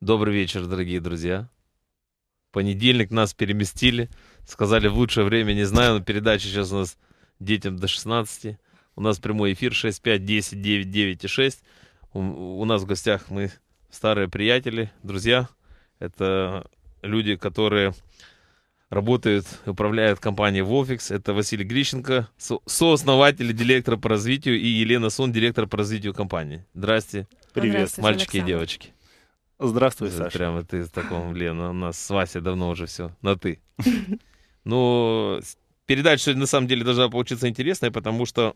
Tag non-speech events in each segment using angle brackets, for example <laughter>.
Добрый вечер, дорогие друзья. Понедельник нас переместили. Сказали в лучшее время, не знаю, но передача сейчас у нас детям до 16. У нас прямой эфир 6, 5, 10, 9, 9 и 6. У, у нас в гостях мы старые приятели, друзья. Это люди, которые работают, управляют компанией ВОФИКС. Это Василий Грищенко, со- сооснователь и директор по развитию, и Елена Сон, директор по развитию компании. Здрасте, Привет. Здравствуйте, мальчики и девочки. Здравствуй, э, Саша. Прямо ты в таком, блин, у нас с Васей давно уже все на «ты». <laughs> Ну, передача на самом деле должна получиться интересная, потому что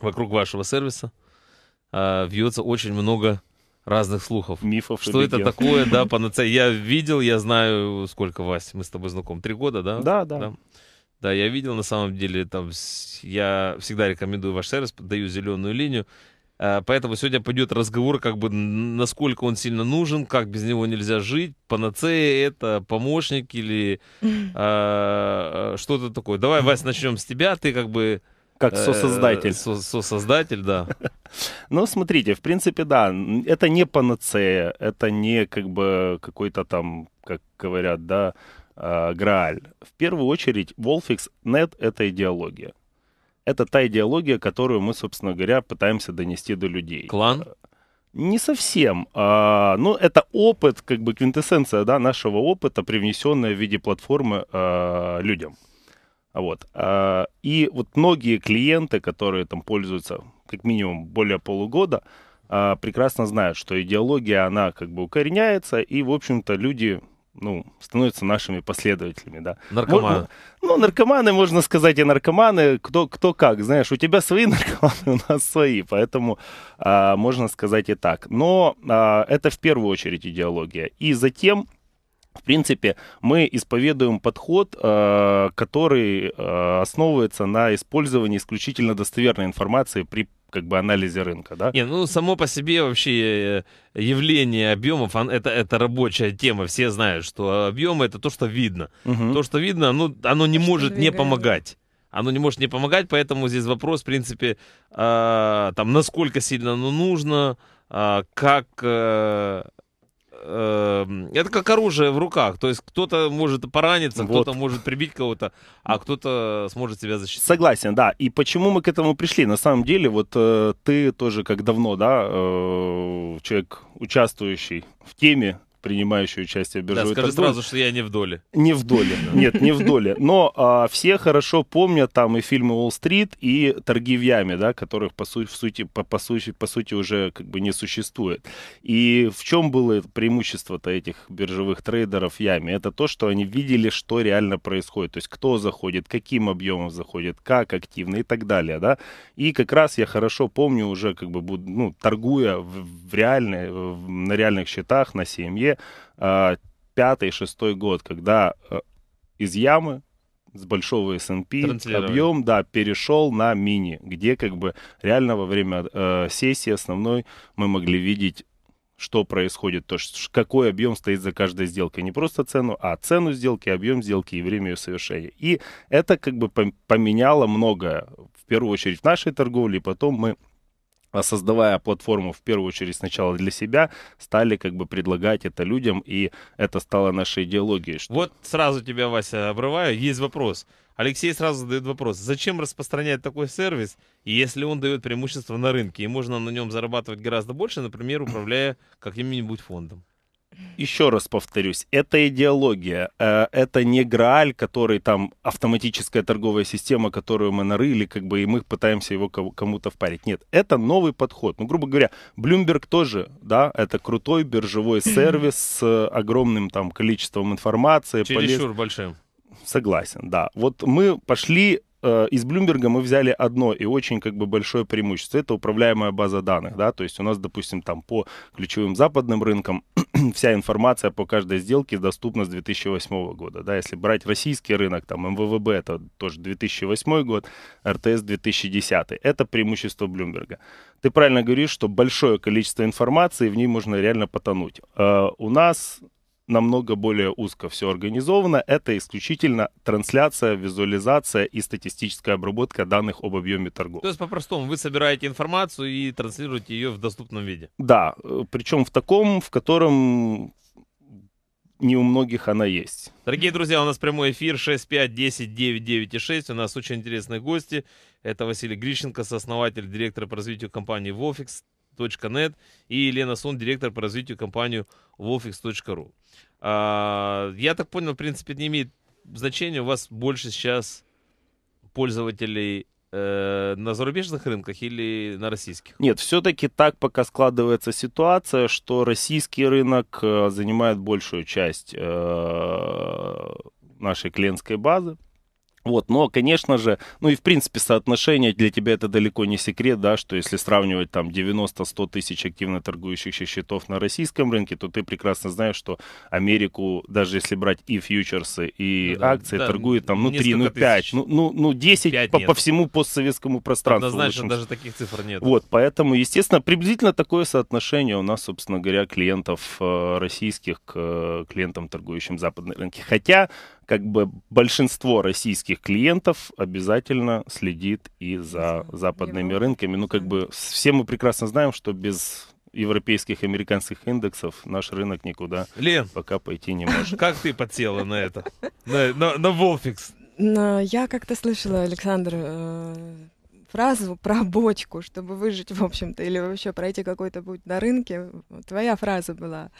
вокруг вашего сервиса э, а, вьется очень много разных слухов. Мифов Что это такое, да, <laughs> панацея? Я видел, я знаю, сколько, Вась, мы с тобой знакомы, три года, да? Да, да. да. Да, я видел, на самом деле, там, я всегда рекомендую ваш сервис, даю зеленую линию. Э, поэтому сегодня пойдет разговор, как бы, насколько он сильно нужен, как без него нельзя жить, панацея это, помощник или <laughs> э, э, что-то такое. Давай, Вась, <laughs> начнем с тебя, ты как бы... Как э, сосоздатель. Э, со сосоздатель, да. <laughs> Ну, смотрите, в принципе, да, это не панацея, это не как бы какой-то там, как говорят, да, э, грааль. В первую очередь, Wolfix.net — это идеология. Это та идеология, которую мы, собственно говоря, пытаемся донести до людей. Клан? Не совсем. А, ну, это опыт, как бы квинтэссенция да, нашего опыта, привнесенная в виде платформы а, людям. Вот. А, и вот многие клиенты, которые там пользуются как минимум более полугода, а, прекрасно знают, что идеология, она как бы укореняется, и, в общем-то, люди ну, становятся нашими последователями, да. Наркоманы. Ну, ну, наркоманы, можно сказать, и наркоманы, кто, кто как, знаешь, у тебя свои <laughs> наркоманы, у нас свои, поэтому а, можно сказать и так. Но а, это в первую очередь идеология. И затем... В принципе, мы исповедуем подход, а, который а, основывается на использовании исключительно достоверной информации при как бы анализе рынка, да? Не, ну само по себе вообще э, явление объемов, это, это рабочая тема, все знают, что объемы это то, что видно. Угу. То, что видно, оно, оно не что может двигает. не помогать оно не может не помогать, поэтому здесь вопрос, в принципе, э, там, насколько сильно оно нужно, а, э, как Эм, это как оружие в руках. То есть кто-то может пораниться, вот. кто-то может прибить кого-то, а кто-то сможет себя защитить. Согласен, да. И почему мы к этому пришли? На самом деле, вот э, ты тоже как давно, да, э, человек, участвующий в теме принимающие участие в биржевой да, скажи торговле. сразу, что я не в доле. Не в доле, нет, не в доле. Но а, все хорошо помнят там и фильмы «Уолл-стрит», и «Торги в яме», да, которых, по су в сути, по, по, сути, по сути, уже как бы не существует. И в чем было преимущество-то этих биржевых трейдеров в яме? Это то, что они видели, что реально происходит. То есть кто заходит, каким объемом заходит, как активно и так далее, да. И как раз я хорошо помню уже, как бы, ну, торгуя в, в реальной, в, на реальных счетах, на CME, Э, пятый, шестой год, когда э, из ямы с большого S&P объем, да, перешел на мини, где как бы реально во время э, сессии основной мы могли видеть что происходит, то есть какой объем стоит за каждой сделкой. Не просто цену, а цену сделки, объем сделки и время ее совершения. И это как бы поменяло многое. В первую очередь в нашей торговле, и потом мы а создавая платформу в первую очередь сначала для себя, стали как бы предлагать это людям, и это стало нашей идеологией. Что... Вот сразу тебя, Вася, обрываю. Есть вопрос. Алексей сразу задает вопрос, зачем распространять такой сервис, если он дает преимущество на рынке, и можно на нем зарабатывать гораздо больше, например, управляя каким-нибудь фондом? еще раз повторюсь, это идеология, э, это не Грааль, который там автоматическая торговая система, которую мы нарыли, как бы, и мы пытаемся его кому-то впарить. Нет, это новый подход. Ну, грубо говоря, Bloomberg тоже, да, это крутой биржевой <clears throat> сервис с огромным там количеством информации. Чересчур полез... большим. Согласен, да. Вот мы пошли Э, из Блумберга мы взяли одно и очень как бы большое преимущество. Это управляемая база данных, да, то есть у нас, допустим, там по ключевым западным рынкам <clears throat> вся информация по каждой сделке доступна с 2008 года, да, если брать российский рынок, там МВВБ это тоже 2008 год, РТС 2010, это преимущество Блумберга. Ты правильно говоришь, что большое количество информации, в ней можно реально потонуть. Э, у нас намного более узко все организовано. Это исключительно трансляция, визуализация и статистическая обработка данных об объеме торгов. То есть, по-простому, вы собираете информацию и транслируете ее в доступном виде? Да, э, причем в таком, в котором не у многих она есть. Дорогие друзья, у нас прямой эфир 6510996. У нас очень интересные гости. Это Василий Грищенко, сооснователь, директор по развитию компании Вofix, Net и Елена Сон, директор по развитию компании Wolfix.ru. А, я так понял, в принципе, не имеет значения. У вас больше сейчас пользователей э, на зарубежных рынках или на российских? Нет, все-таки так пока складывается ситуация, что российский рынок э, занимает большую часть э, нашей клиентской базы. Вот, но, конечно же, ну и в принципе соотношение для тебя это далеко не секрет, да, что если сравнивать там 90-100 тысяч активно торгующихся счетов на российском рынке, то ты прекрасно знаешь, что Америку, даже если брать и фьючерсы, и ну да, акции, да, торгует там, ну 3, ну 5, ну, ну, ну 10 5 по, по всему постсоветскому пространству. Однозначно даже таких цифр нет. Вот, поэтому, естественно, приблизительно такое соотношение у нас, собственно говоря, клиентов э, российских к э, клиентам, торгующим западные рынки. Хотя как бы большинство российских клиентов обязательно следит и за западными Европа. рынками. Ну, как бы все мы прекрасно знаем, что без европейских американских индексов наш рынок никуда Лен, пока пойти не может. <laughs> Как ты подсела на это? На, на, на Волфикс? я как-то слышала, Александр, э, фразу про бочку, чтобы выжить, в общем-то, или вообще пройти какой-то путь на рынке. Твоя фраза была.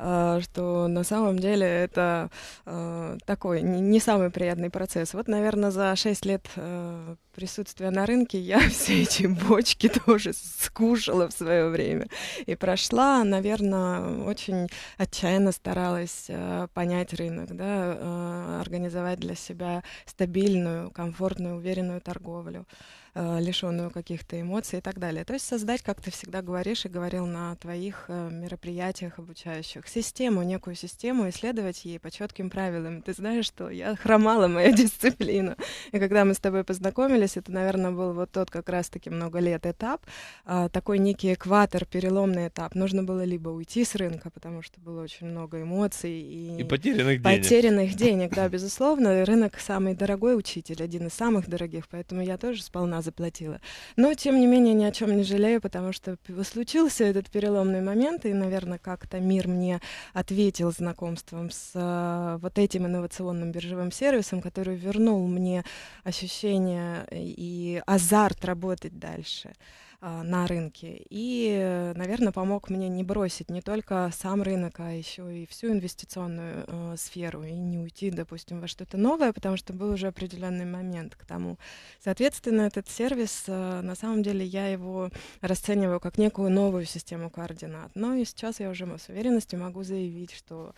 А, что на самом деле это а, такой не самый приятный процесс. Вот, наверное, за 6 лет а, присутствия на рынке я <laughs> все эти бочки тоже скушала в свое время и прошла, наверное, очень отчаянно старалась понять рынок, да, организовать для себя стабильную, комфортную, уверенную торговлю. Э, лишенную каких-то эмоций и так далее. То есть создать, как ты всегда говоришь и говорил на твоих э, мероприятиях обучающих, систему, некую систему, исследовать ей по четким правилам. Ты знаешь, что я хромала моя <laughs> дисциплина. И когда мы с тобой познакомились, это, наверное, был вот тот как раз-таки много лет этап, а, такой некий экватор, переломный этап. Нужно было либо уйти с рынка, потому что было очень много эмоций и, и потерянных, потерянных денег. денег. <laughs> Да, безусловно, рынок самый дорогой учитель, один из самых дорогих, поэтому я тоже сполна заплатила. Но, тем не менее, ни о чем не жалею, потому что случился этот переломный момент, и, наверное, как-то мир мне ответил знакомством с э, вот этим инновационным биржевым сервисом, который вернул мне ощущение и азарт работать дальше. А, на рынке. И, наверное, помог мне не бросить не только сам рынок, а еще и всю инвестиционную э, сферу, и не уйти, допустим, во что-то новое, потому что был уже определенный момент к тому. Соответственно, этот сервис, э, на самом деле, я его расцениваю как некую новую систему координат. Но и сейчас я уже с уверенностью могу заявить, что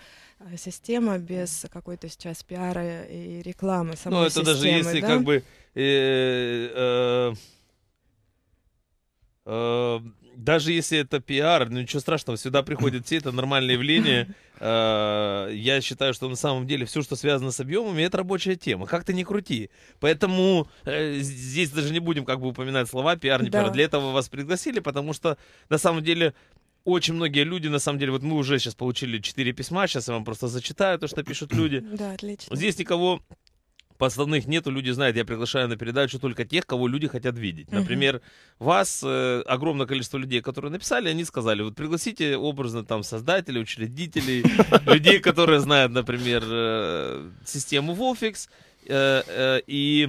система без какой-то сейчас пиара и рекламы самой Ну, это системы, даже если да? как бы... Э, э, Эм, даже если это пиар, ну ничего страшного, сюда приходят все, это нормальное явление. <laughs> Э, я считаю, что на самом деле все, что связано с объемами, это рабочая тема. Как ты не крути. Поэтому э, здесь даже не будем как бы упоминать слова пиар, не да. пиар. Для этого вас пригласили, потому что на самом деле очень многие люди, на самом деле, вот мы уже сейчас получили 4 письма, сейчас я вам просто зачитаю то, что пишут люди. Да, отлично. Здесь никого Подставных нету, люди знают, я приглашаю на передачу только тех, кого люди хотят видеть. Например, угу. вас, э, огромное количество людей, которые написали, они сказали, вот пригласите образно там создателей, учредителей, <laughs> людей, которые знают, например, э, систему Wolfix, э, э, и...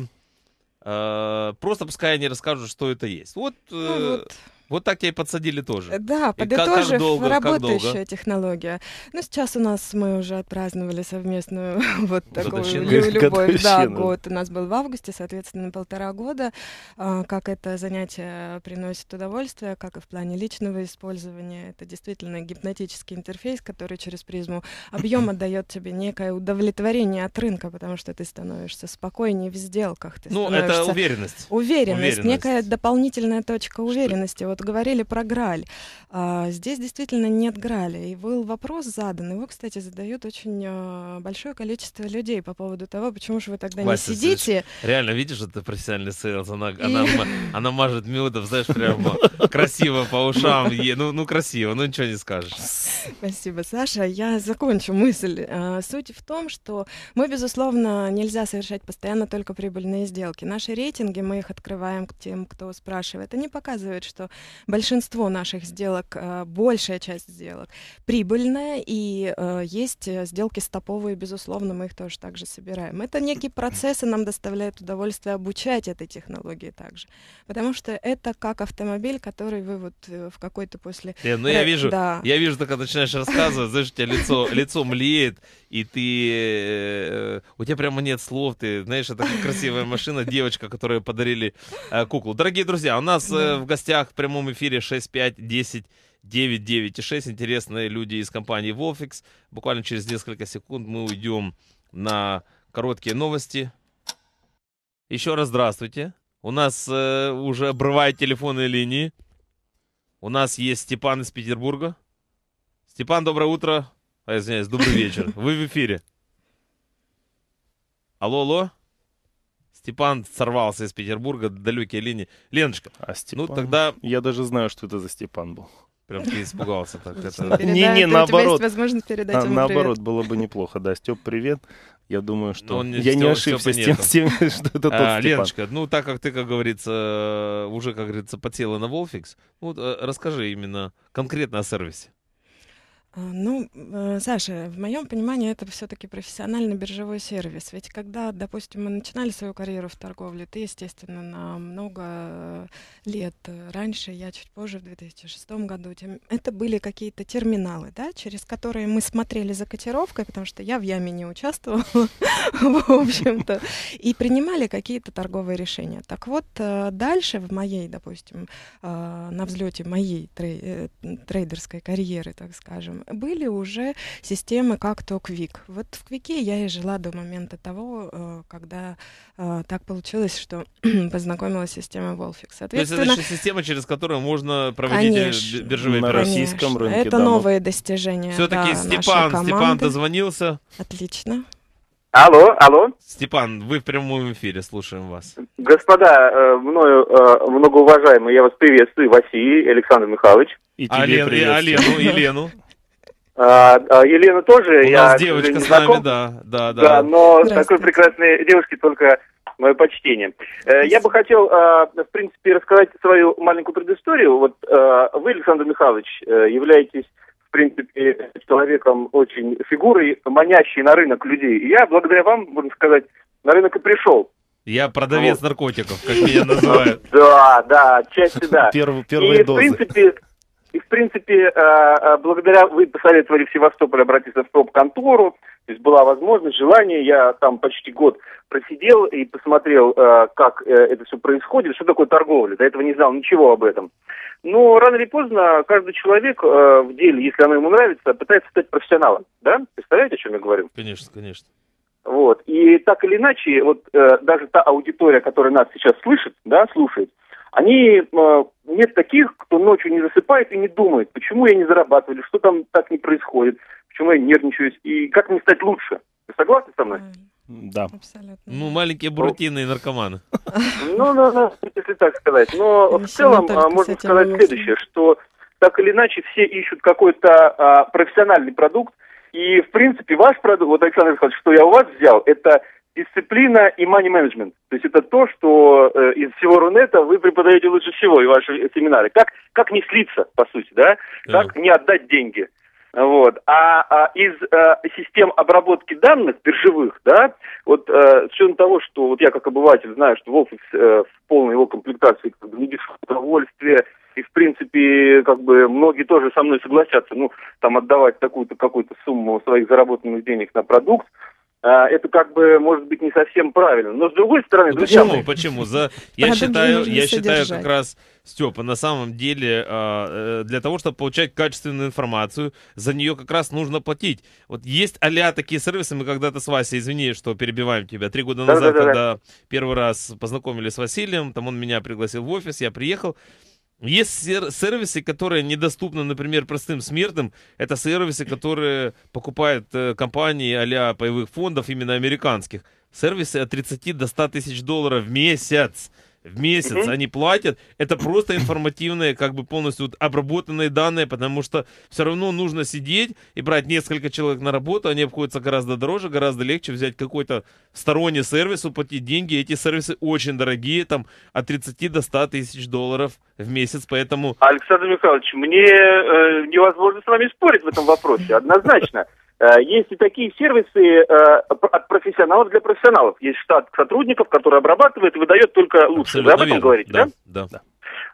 Просто пускай они расскажут, что это есть. Вот, ну вот вот так тебя и подсадили тоже. Э, да, подытожив, как, как долго, работающая долго? технология. Ну, сейчас у нас мы уже отпраздновали совместную <laughs> вот такую любовь. Да, год у нас был в августе, соответственно, полтора года. А, как это занятие приносит удовольствие, как и в плане личного использования. Это действительно гипнотический интерфейс, который через призму объема <clears throat> дает тебе некое удовлетворение от рынка, потому что ты становишься спокойнее в сделках. ну, это уверенность. Уверенность, уверенность. некая дополнительная точка уверенности. Вот говорили про граль. А, здесь действительно нет граля. И был вопрос задан. Его, кстати, задают очень а, большое количество людей по поводу того, почему же вы тогда Вася, не сидите. Ты, реально, видишь, это профессиональный сейлс. Она, и... она, она мажет медов, знаешь, прямо красиво по ушам. Ну, ну, красиво, ну ничего не скажешь. Спасибо, Саша. Я закончу мысль. А, суть в том, что мы, безусловно, нельзя совершать постоянно только прибыльные сделки. Наши рейтинги, мы их открываем к тем, кто спрашивает. Они показывают, что большинство наших сделок, э, большая часть сделок прибыльная, и э, есть э, сделки стоповые, безусловно, мы их тоже также собираем. Это некий процесс, и нам доставляет удовольствие обучать этой технологии также. Потому что это как автомобиль, который вы вот в какой-то после... Не, ну я вижу, да. я вижу, ты когда начинаешь рассказывать, знаешь, у тебя лицо, лицо млеет, и ты... У тебя прямо нет слов, ты, знаешь, это красивая машина, девочка, которой подарили куклу. Дорогие друзья, у нас в гостях в прямом прямом эфире 6510 9.9 и 6. Интересные люди из компании Вовфикс. Буквально через несколько секунд мы уйдем на короткие новости. Еще раз здравствуйте. У нас э, уже обрывает телефонные линии. У нас есть Степан из Петербурга. Степан, доброе утро. А, извиняюсь, добрый вечер. Вы в эфире. Алло, алло. Степан сорвался из Петербурга, до далекие линии. Леночка, а ну Степан... ну тогда... Я даже знаю, что это за Степан был. Прям ты испугался так. Это... Не, не, наоборот. У возможность передать на, ему Наоборот, было бы неплохо. Да, Степ, привет. Я думаю, что он не, я не ошибся с тем, с <laughs> что это тот а, Степан. Леночка, ну так как ты, как говорится, э, уже, как говорится, потела на Волфикс, ну вот, э, расскажи именно конкретно о сервисе. А, ну, э, Саша, в моем понимании это все-таки профессиональный биржевой сервис. Ведь когда, допустим, мы начинали свою карьеру в торговле, ты, естественно, на много э, лет э, раньше, я чуть позже, в 2006 году, это были какие-то терминалы, да, через которые мы смотрели за котировкой, потому что я в яме не участвовала, <laughs> в общем-то, и принимали какие-то торговые решения. Так вот, дальше в моей, допустим, на взлете моей трейдерской карьеры, так скажем, были уже системы как то Вот в Квике я и жила до момента того, э, когда э, так получилось, что <clears throat> познакомилась с системой Волфик. Соответственно, То есть это значит, система, через которую можно проводить конечно, биржевые на российском рынке. Это да, ну. новые но... достижения. Все-таки да, Степан, Степан дозвонился. Отлично. Алло, алло. Степан, вы в прямом эфире, слушаем вас. Господа, э, мною многоуважаемые, я вас приветствую, Василий, Александр Михайлович. И тебе а Лен, и, а Лену, и Лену. <laughs> А, а, Елена тоже. У я, девочка с нами, знаком. да, да, да. Да, но такой прекрасной девушке только мое почтение. Э, я бы хотел, а, в принципе, рассказать свою маленькую предысторию. Вот вы, Александр Михайлович, э, являетесь в принципе, человеком очень фигурой, манящей на рынок людей. И я, благодаря вам, можно сказать, на рынок и пришел. Я продавец вот. наркотиков, как меня называют. <laughs> Да, да, часть да. <laughs> первый дозы. И, в принципе, и, в принципе, э, э, благодаря, вы посоветовали в Севастополь обратиться в проб-контору, то есть была возможность, желание, я там почти год просидел и посмотрел, э, как это все происходит, что такое торговля, до этого не знал ничего об этом. Но рано или поздно каждый человек в деле, если оно ему нравится, пытается стать профессионалом, да? Представляете, о чем я говорю? Конечно, конечно. Вот. И так или иначе, вот э, даже та аудитория, которая нас сейчас слышит, да, слушает, э, они э, нет таких, кто ночью не засыпает и не думает, почему я не зарабатываю, что там так не происходит, почему я нервничаюсь, и как мне стать лучше. Вы согласны со мной? Да. Абсолютно. Ну, маленькие брутинные наркоманы. Ну, ну, ну, если так сказать. Но в целом а, можно сказать следующее, что так или иначе все ищут какой-то а, профессиональный продукт, и, в принципе, ваш продукт, вот Александр сказал, что я у вас взял, это Дисциплина и мани-менеджмент. То есть это то, что э, из всего Рунета вы преподаете лучше всего и ваши семинары. Как, как не слиться, по сути, да? Как не отдать деньги. Вот. А, а из а, систем обработки данных биржевых, да, вот а, с учетом того, что вот я как обыватель знаю, что Волфикс а, э, в полной его комплектации как бы, не без удовольствия, и в принципе, как бы многие тоже со мной согласятся, ну, там отдавать такую-то какую-то сумму своих заработанных денег на продукт, а, это как бы может быть не совсем правильно. Но с другой стороны, друзья почему, мои... почему? За я считаю, я считаю как раз Степа, на самом деле, а, э, для того, чтобы получать качественную информацию, за нее как раз нужно платить. Вот есть аля такие сервисы, мы когда-то с Васей, извини, что перебиваем тебя, три года назад, да, да, да, когда первый раз познакомились с Василием, там он меня пригласил в офис, я приехал, есть сервисы, которые недоступны, например, простым смертным. Это сервисы, которые покупают э, компании а-ля паевых фондов, именно американских. Сервисы от 30 до 100 тысяч долларов в месяц в месяц они платят. Это просто информативные, как бы полностью вот обработанные данные, потому что все равно нужно сидеть и брать несколько человек на работу. Они обходятся гораздо дороже, гораздо легче взять какой-то сторонний сервис, уплатить деньги. Эти сервисы очень дорогие, там от 30 до 100 тысяч долларов в месяц, поэтому... Александр Михайлович, мне э, невозможно с вами спорить в этом вопросе, однозначно. Э, есть и такие сервисы э, от профессионалов для профессионалов. Есть штат сотрудников, который обрабатывает и выдает только лучше. Абсолютно Вы об этом верно. говорите, да? Да. да.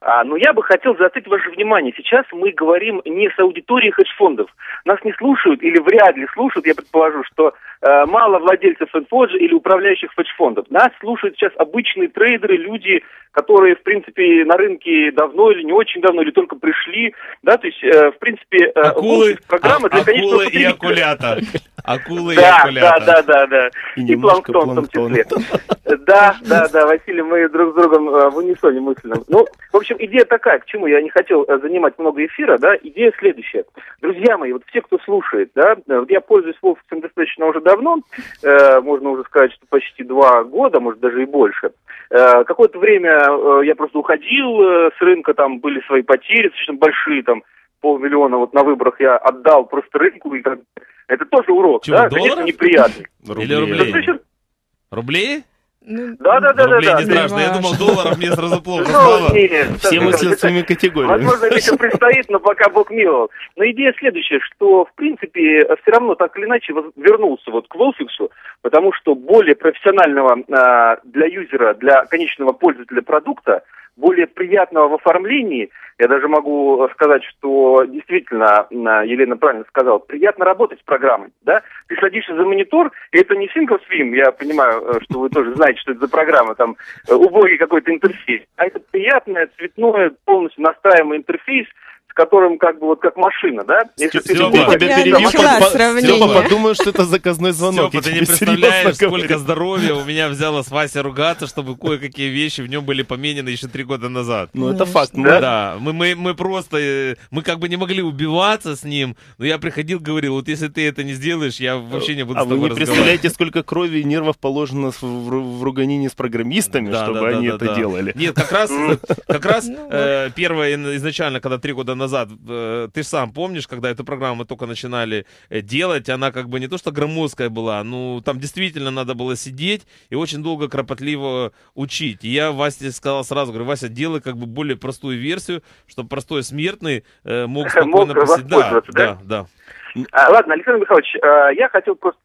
А, но я бы хотел заострить ваше внимание. Сейчас мы говорим не с аудиторией хедж-фондов. Нас не слушают или вряд ли слушают, я предположу, что э, мало владельцев инфоджи или управляющих хедж-фондов. Нас слушают сейчас обычные трейдеры, люди, которые, в принципе, на рынке давно или не очень давно, или только пришли. Да, то есть, э, в принципе, э, акулы, программа а, для конечного Акулы и акулята. Акулы и акулята. Да, да, да, да. И, и планктон, планктон в том числе. Да, да, да, Василий, мы друг с другом э, в унисоне мысленном. Ну, в общем, идея такая, к чему я не хотел э, занимать много эфира, да, идея следующая. Друзья мои, вот все, кто слушает, да, э, вот я пользуюсь Волфоксом достаточно уже давно, э, можно уже сказать, что почти два года, может, даже и больше. Э, какое-то время э, я просто уходил э, с рынка, там были свои потери достаточно большие, там, полмиллиона вот на выборах я отдал просто рынку, и как... это тоже урок, Чего, да, долларов? конечно, неприятный. Или рублей? Рублей? да, да, да, да, да. не страшно. Я думал, долларов мне сразу плохо ну, Все мысли своими категориями. Возможно, это еще предстоит, но пока Бог миловал. Но идея следующая, что, в принципе, все равно так или иначе вернулся вот к Волфиксу, потому что более профессионального а, для юзера, для конечного пользователя продукта – более приятного в оформлении. Я даже могу сказать, что действительно, э, Елена правильно сказала, приятно работать с программой. Да? Ты садишься за монитор, и это не Single Swim, я понимаю, э, что вы тоже знаете, что это за программа, там э, убогий какой-то интерфейс. А это приятное, цветное, полностью настраиваемый интерфейс, с которым как бы вот как машина, да? Если Степа, ты тебя перебью, по, Степа, подумаю, что это заказной звонок. Степа, ты не представляешь, сколько здоровья у меня взяло с Вася ругаться, чтобы кое-какие вещи в нем были поменены еще три года назад. Ну, это факт. Да? Ну. да. Мы, мы, мы просто, э, мы как бы не могли убиваться с ним, но я приходил, говорил, вот если ты это не сделаешь, я вообще не буду а с тобой вы не представляете, сколько крови и нервов положено в, в, в руганине с программистами, да, чтобы да, они да, это делали. Нет, как раз, <laughs> как раз ну, э, первое изначально, когда три года назад назад, э, ты же сам помнишь, когда эту программу мы только начинали э, делать, она как бы не то что громоздкая была, ну там действительно надо было сидеть и очень долго, кропотливо учить. И я Васе сказал сразу, говорю, Вася, делай как бы более простую версию, чтобы простой смертный э, <laughs> мог спокойно посидеть. Да, да, да. А, ладно, Александр Михайлович, а, я хотел просто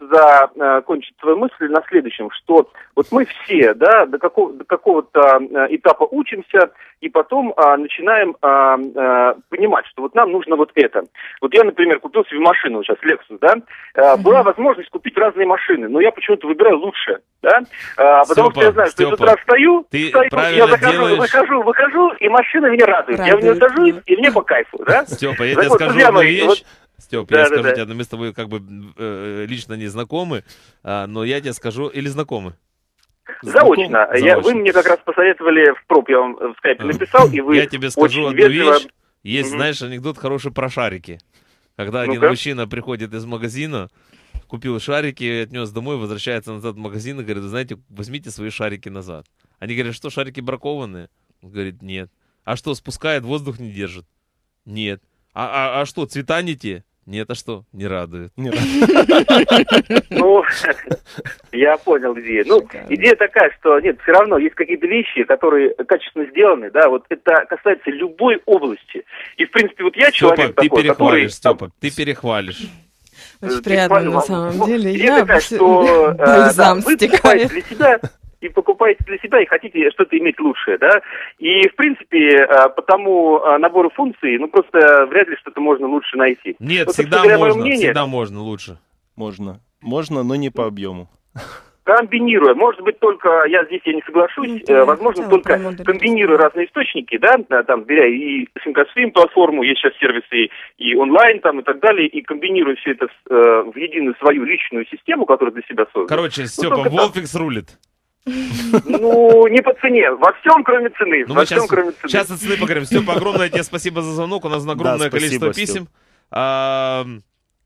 закончить а, свою мысль на следующем, что вот мы все да, до, какого, до какого-то этапа учимся, и потом начинаем понимать, что вот нам нужно вот это. Вот я, например, купил себе машину, сейчас Lexus, да, была возможность купить разные машины, но я почему-то выбираю лучшее, да, потому Степа, что я знаю, что Степа, я с утра встаю, ты встаю я захожу, делаешь... выхожу, выхожу, и машина меня радует. радует. Я в нее сажусь, и мне по кайфу, да. Степа, я тебе скажу одну вещь. Степ, да, я да, скажу да. тебе, ну, мы с тобой как бы э, э, лично не знакомы, э, но я тебе скажу, или знакомы? Заочно. Заочно. Я, вы мне как раз посоветовали в проб, я вам э, в скайпе написал, и вы Я тебе скажу одну вежливо... вещь. Есть, угу. знаешь, анекдот хороший про шарики. Когда ну один мужчина приходит из магазина, купил шарики, отнес домой, возвращается назад в магазин и говорит, знаете, возьмите свои шарики назад. Они говорят, что шарики бракованные? Он говорит, нет. А что, спускает, воздух не держит? Нет. А, а, а что, цвета не те? Не это что? Не радует. <laughs> Ну, я понял идею. Ну, идея такая, что нет, все равно есть какие-то вещи, которые качественно сделаны, да, вот это касается любой области. И, в принципе, вот я человек Степа, такой, ты перехвалишь, Степа, ты перехвалишь. Очень приятно, на самом ну, деле. Я такая, что <laughs> э, бальзам стекает. Для тебя? и покупаете для себя, и хотите что-то иметь лучшее, да. И, в принципе, а, по тому а, набору функций, ну, просто вряд ли что-то можно лучше найти. Нет, вот, всегда говоря, можно, мнение, всегда можно лучше. Можно. Можно, но не по объему комбинируя, может быть, только, я здесь я не соглашусь, ну да, э, возможно, только комбинируя разные источники, да, там, беря и синкострим платформу, есть сейчас сервисы и онлайн, там, и так далее, и комбинируя все это э, в единую свою личную систему, которую для себя создал. Короче, Степа, ну, Волфикс рулит. Ну, не по цене. Во всем, кроме цены. Ну, Во всем, сейчас, кроме цены. Сейчас о цены поговорим. Степа, огромное тебе спасибо за звонок. У нас огромное да, спасибо, количество писем. Степ.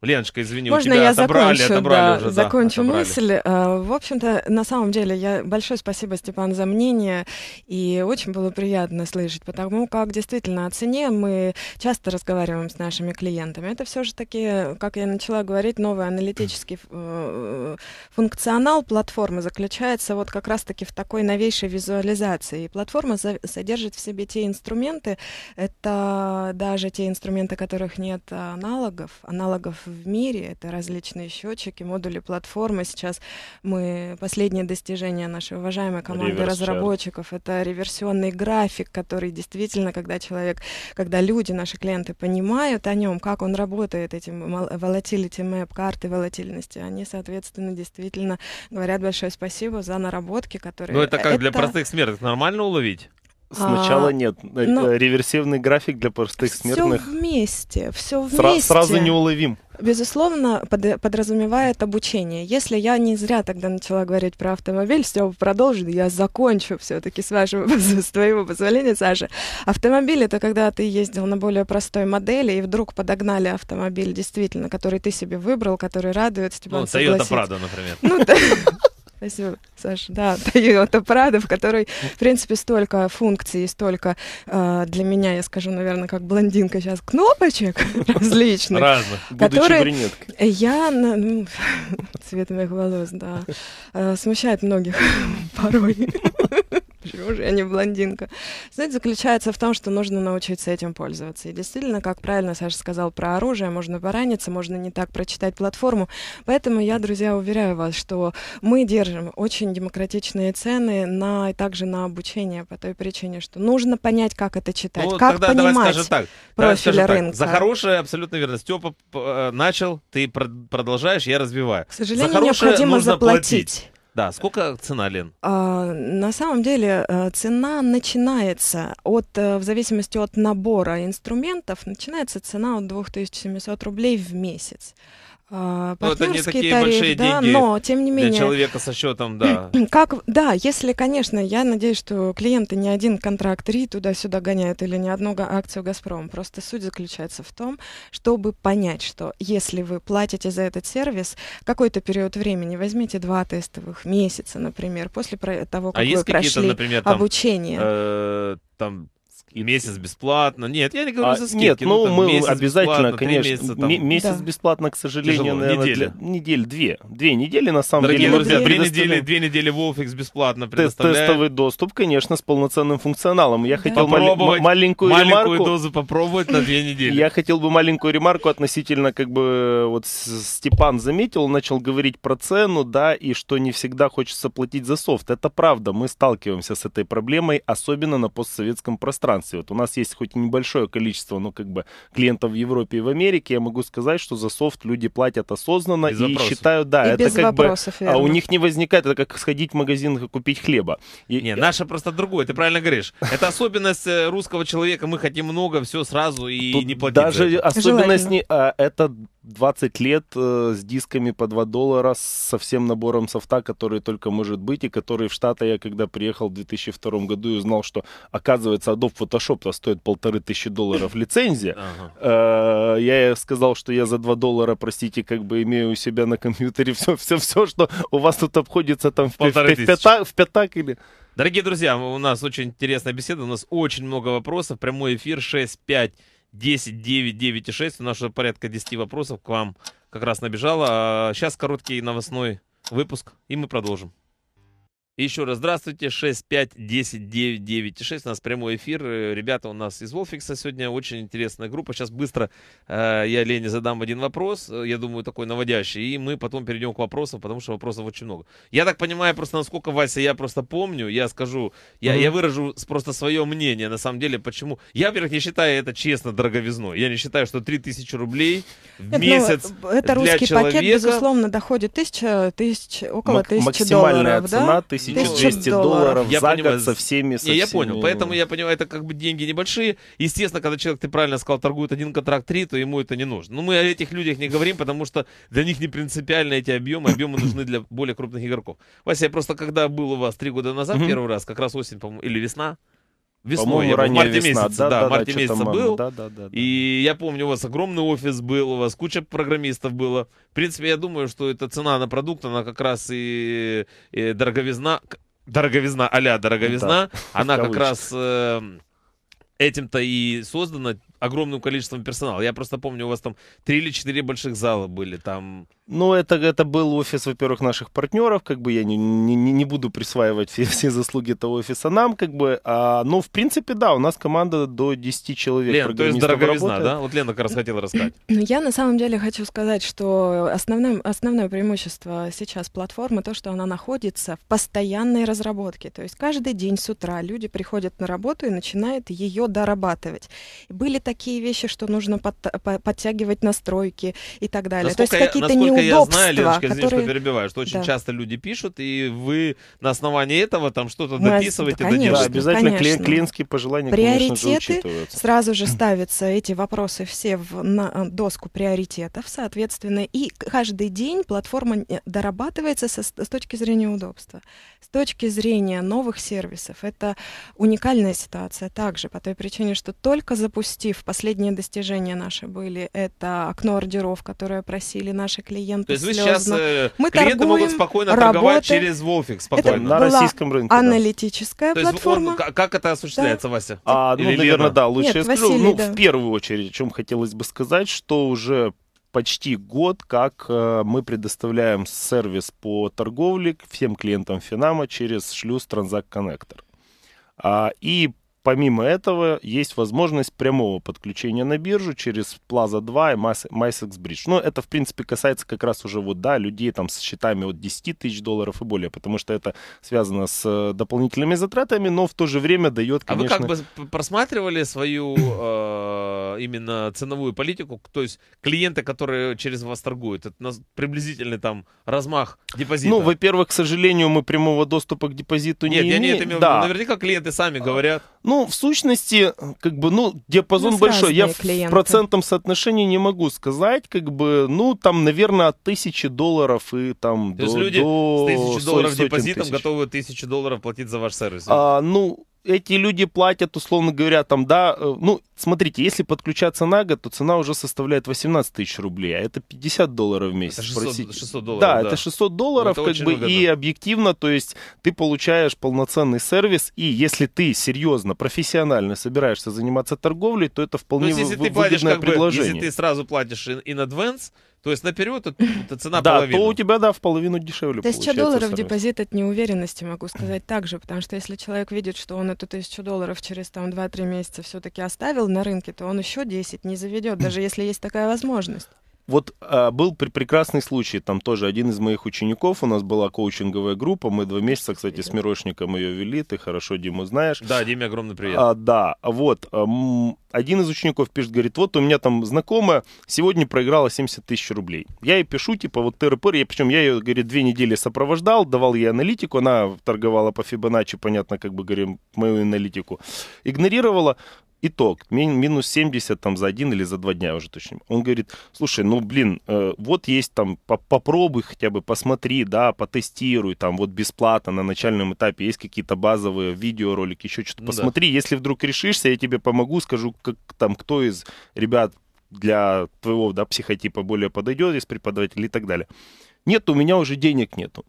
Леночка, извини, Можно у тебя я отобрали, закончу, отобрали да, уже. Закончу да, мысль. Отобрали. Э, в общем-то, на самом деле, я большое спасибо, Степан, за мнение. И очень было приятно слышать, потому как действительно о цене мы часто разговариваем с нашими клиентами. Это все же такие, как я начала говорить, новый аналитический э, функционал платформы заключается вот как раз-таки в такой новейшей визуализации. И платформа содержит в себе те инструменты, это даже те инструменты, которых нет аналогов, аналогов в в мире. Это различные счетчики, модули, платформы. Сейчас мы последние достижения нашей уважаемой команды Reverse разработчиков. Это реверсионный график, который действительно, когда человек, когда люди, наши клиенты понимают о нем, как он работает, этим volatility map, карты волатильности, они, соответственно, действительно говорят большое спасибо за наработки, которые... Ну, это как это... для простых смертных нормально уловить? Сначала а, нет. Э, Но... Ну, э, реверсивный график для простых все смертных. Все вместе, все вместе. Сра- сразу не уловим. Безусловно, под, подразумевает обучение. Если я не зря тогда начала говорить про автомобиль, все продолжит, я закончу все-таки с вашим <laughs> с твоего позволения, Саша. Автомобиль это когда ты ездил на более простой модели и вдруг подогнали автомобиль действительно, который ты себе выбрал, который радует тебя. Ну, Toyota Prado, например. Ну <laughs> Спасибо, Саша. Да, <laughs> это Prado, в которой, в принципе, столько функций, столько э, для меня, я скажу, наверное, как блондинка сейчас, кнопочек <laughs> различных. Разных, которые Я, ну, <laughs> цвет моих волос, да, э, смущает многих порой почему же я не блондинка? Суть заключается в том, что нужно научиться этим пользоваться. И действительно, как правильно Саша сказал про оружие, можно пораниться, можно не так прочитать платформу. Поэтому я, друзья, уверяю вас, что мы держим очень демократичные цены на, и также на обучение по той причине, что нужно понять, как это читать, ну, как тогда понимать давай так, профиль давай рынка. Так, за хорошее, абсолютно верно. Степа э, начал, ты продолжаешь, я развиваю. К сожалению, необходимо нужно заплатить. платить. Да, сколько цена, Лен? А, на самом деле э, цена начинается от, э, в зависимости от набора инструментов, начинается цена от 2700 рублей в месяц партнерский но ну, это такие большие да, деньги но тем не менее для человека со счетом, да. <clears throat> Как, да, если, конечно, я надеюсь, что клиенты не один контракт три туда-сюда гоняют или не одну акцию Газпром. Просто суть заключается в том, чтобы понять, что если вы платите за этот сервис какой-то период времени, возьмите два тестовых месяца, например, после того, а как а вы есть прошли например, там, обучение. Э, там скидки. Месяц бесплатно. Нет, я не говорю а, за скидки. Нет, ну, ну мы месяц обязательно, конечно, месяца, там... месяц да. бесплатно, к сожалению, Тяжело. наверное, неделя. Для... недель две. Две недели, на самом Дорогие деле. Друзья, две недели, две недели Wolfix бесплатно предоставляет. Тестовый доступ, конечно, с полноценным функционалом. Я да. хотел мал- маленькую, маленькую ремарку. дозу попробовать на две недели. Я хотел бы маленькую ремарку относительно, как бы, вот Степан заметил, начал говорить про цену, да, и что не всегда хочется платить за софт. Это правда, мы сталкиваемся с этой проблемой, особенно на постсоветском пространстве Франции. Вот у нас есть хоть небольшое количество, но ну, как бы клиентов в Европе и в Америке, я могу сказать, что за софт люди платят осознанно без и вопросов. считают, да, и это без как вопросов, бы а у них не возникает, это как сходить в магазин и купить хлеба. И, не, и... наше просто другое, ты правильно говоришь. Это особенность э, русского человека, мы хотим много, все сразу и Тут не платить. Даже особенность не, а, это 20 лет э, с дисками по 2 доллара, со всем набором софта, который только может быть, и который в Штаты я когда приехал в 2002 году и узнал, что оказывается Adobe Photoshop-то стоит полторы тысячи долларов <laughs> лицензия. Ага. Э, я сказал, что я за 2 доллара, простите, как бы имею у себя на компьютере все, все, все, что у вас тут обходится там в, в, в пятак или... Дорогие друзья, у нас очень интересная беседа, у нас очень много вопросов. Прямой эфир 65 10 9 9 и 6. У нас уже порядка 10 вопросов к вам как раз набежало. Сейчас а, короткий новостной выпуск, и мы продолжим еще раз здравствуйте, 6510996, у нас прямой эфир. Э, ребята у нас из Волфикса сегодня, очень интересная группа. Сейчас быстро э, я Лене задам один вопрос, э, я думаю, такой наводящий, и мы потом перейдем к вопросам, потому что вопросов очень много. Я так понимаю просто, насколько, Вася, я просто помню, я скажу, я, mm-hmm. я выражу просто свое мнение, на самом деле, почему. Я, во-первых, не считаю это честно дороговизной. Я не считаю, что 3000 рублей в Нет, ну, месяц ну, это для человека... пакет, безусловно, доходит тысяча, тысяч, около тысячи долларов. цена да? 1200 долларов я за понимаю, год со всеми, со не, Я всеми. понял, поэтому я понимаю, это как бы деньги небольшие. Естественно, когда человек, ты правильно сказал, торгует один контракт три, то ему это не нужно. Но ну, мы о этих людях не говорим, потому что для них не принципиально эти объемы. Объемы нужны для более крупных игроков. Вася, я просто когда был у вас три года назад, первый раз, как раз осень, по-моему, или весна, Весной, я ранняя в марте весна. месяце, да, да, да, в марте да, месяце был. Да, да, да, и я помню, у вас огромный офис был, у вас куча программистов было. В принципе, я думаю, что эта цена на продукт, она как раз и, и дороговизна, дороговизна, а дороговизна, да, <laughs> она как раз э, этим-то и создана огромным количеством персонала. Я просто помню, у вас там три или четыре больших зала были там. Ну, это, это был офис, во-первых, наших партнеров, как бы я не, не, не буду присваивать все, <laughs> все заслуги этого офиса нам, как бы, а, но, ну, в принципе, да, у нас команда до 10 человек. Лена, то есть дороговизна, работает. да? Вот Лена как раз хотела рассказать. <clears throat> Ну, я, на самом деле, хочу сказать, что основное, основное преимущество сейчас платформы, то, что она находится в постоянной разработке, то есть каждый день с утра люди приходят на работу и начинают ее дорабатывать. Были такие вещи, что нужно под, по, подтягивать настройки и так далее. Насколько То есть какие-то неудобства. Я знаю, Леночка, которые... извините, что перебиваю, что очень да. часто люди пишут, и вы на основании этого там что-то дописываете, да, конечно, да, обязательно конечно. клиентские пожелания, Приоритеты конечно сразу же <clears throat> ставятся эти вопросы все в, на э, доску приоритетов, соответственно, и каждый день платформа э, дорабатывается со, с точки зрения удобства. С точки зрения новых сервисов это уникальная ситуация также, по той причине, что только запустив, последние достижения наши были, это окно ордеров, которое просили наши клиенты То есть вы слезно. сейчас э, Мы клиенты торгуем, могут спокойно работы. торговать через Вовфик, спокойно. Это на российском рынке. аналитическая да. платформа. То есть, он, как это осуществляется, да. Вася? А, ну, Или наверное, Лена? да, лучше Нет, я скажу. Василий, ну, да. в первую очередь, о чем хотелось бы сказать, что уже почти год, как э, мы предоставляем сервис по торговле всем клиентам Финама через шлюз Транзак Коннектор. А, и Помимо этого, есть возможность прямого подключения на биржу через Plaza 2 и MySex Bridge. Но это, в принципе, касается как раз уже вот, да, людей там с счетами от 10 тысяч долларов и более, потому что это связано с э, дополнительными затратами, но в то же время дает, конечно... А вы как бы просматривали свою э, именно ценовую политику, то есть клиенты, которые через вас торгуют, это приблизительный там размах депозита? Ну, во-первых, к сожалению, мы прямого доступа к депозиту Нет, не имеем. Нет, я не это имею да. Наверняка клиенты сами говорят. Ну, ну, в сущности, как бы, ну, диапазон ну, большой. Я клиенты. в процентном соотношении не могу сказать, как бы, ну, там, наверное, от тысячи долларов и там То до... То есть люди до... с тысячи долларов депозитом тысяч. готовы тысячи долларов платить за ваш сервис? А, ну, эти люди платят, условно говоря, там, да, э, ну, смотрите, если подключаться на год, то цена уже составляет 18 тысяч рублей, а это 50 долларов в месяц. Это 600, 600 долларов, да, да, это 600 долларов, это как бы, выгодно. и объективно, то есть ты получаешь полноценный сервис, и если ты серьезно, профессионально собираешься заниматься торговлей, то это вполне то есть, если вы, ты платишь, как предложение. Бы, если ты сразу платишь in advance, то есть наперед это, <laughs> это цена да, половина. то у тебя, да, в половину дешевле Тысяча долларов сразу. депозит от неуверенности, могу сказать также, потому что если человек видит, что он эту тысячу долларов через там 2-3 месяца все-таки оставил на рынке, то он еще 10 не заведет, даже если есть такая возможность вот а, был пр прекрасный случай, там тоже один из моих учеников, у нас была коучинговая группа, мы два месяца, кстати, с Мирошником ее вели, ты хорошо Диму знаешь. Да, Диме огромный привет. А, да, вот, один из учеников пишет, говорит, вот у меня там знакомая сегодня проиграла 70 тысяч рублей. Я ей пишу, типа, вот ты пыр я, причем я ее, говорит, две недели сопровождал, давал ей аналитику, она торговала по Фибоначчи, понятно, как бы, говорим, мою аналитику, игнорировала, итог, минус 70 там за один или за два дня уже точно. Он говорит, слушай, ну, блин, э, вот есть там, попробуй хотя бы, посмотри, да, потестируй, там вот бесплатно на начальном этапе есть какие-то базовые видеоролики, еще что-то. Ну, посмотри, да. если вдруг решишься, я тебе помогу, скажу, как там, кто из ребят для твоего, да, психотипа более подойдет, из преподавателей и так далее. Нет, у меня уже денег нету.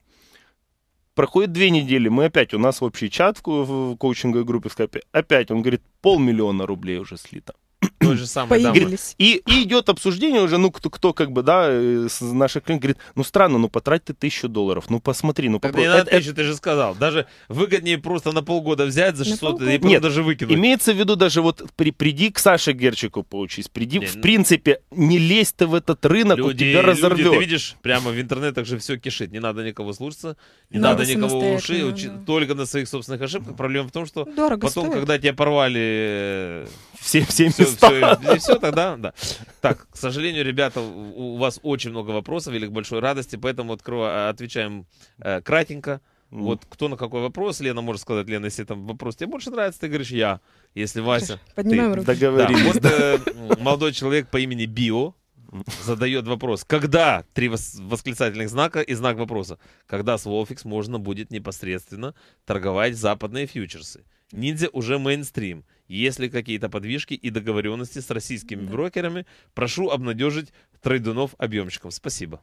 Проходит две недели, мы опять, у нас общий чат в, в коучинговой группе в скайпе, опять, он говорит, полмиллиона рублей уже слито. <coughs> той же самой дамы. И, и идет обсуждение уже, ну, кто, кто как бы, да, э, с наших клиентов говорит, ну, странно, ну, потрать ты тысячу долларов, ну, посмотри, ну, попробуй. Это, тысячу, ты же сказал, даже выгоднее просто на полгода взять за 600 и Нет, даже выкинуть. имеется в виду даже вот при, приди к Саше Герчику поучись, приди, не, в ну... принципе, не лезь ты в этот рынок, люди, у тебя разорвет. Люди, ты видишь, прямо в интернетах же все кишит, не надо никого слушаться, не надо, надо никого уши, уч... только на своих собственных ошибках. Проблема в том, что Дорого потом, стоит. когда тебя порвали... Э, все, все, все все, все, все, тогда, да. Так, к сожалению, ребята, у вас очень много вопросов, или к большой радости, поэтому открою, а, отвечаем э, кратенько. Mm. Вот кто на какой вопрос, Лена может сказать, Лена, если там вопрос тебе больше нравится, ты говоришь я. Если Вася, <laughs> Поднимаем ты... руку. Договорились. Да, вот э, молодой человек по имени Био, <laughs> задает вопрос. Когда три восклицательных знака и знак вопроса? Когда с Волфикс можно будет непосредственно торговать западные фьючерсы? Ниндзя уже мейнстрим. Если какие-то подвижки и договоренности с российскими да. брокерами, прошу обнадежить трейдунов объемщиков. Спасибо.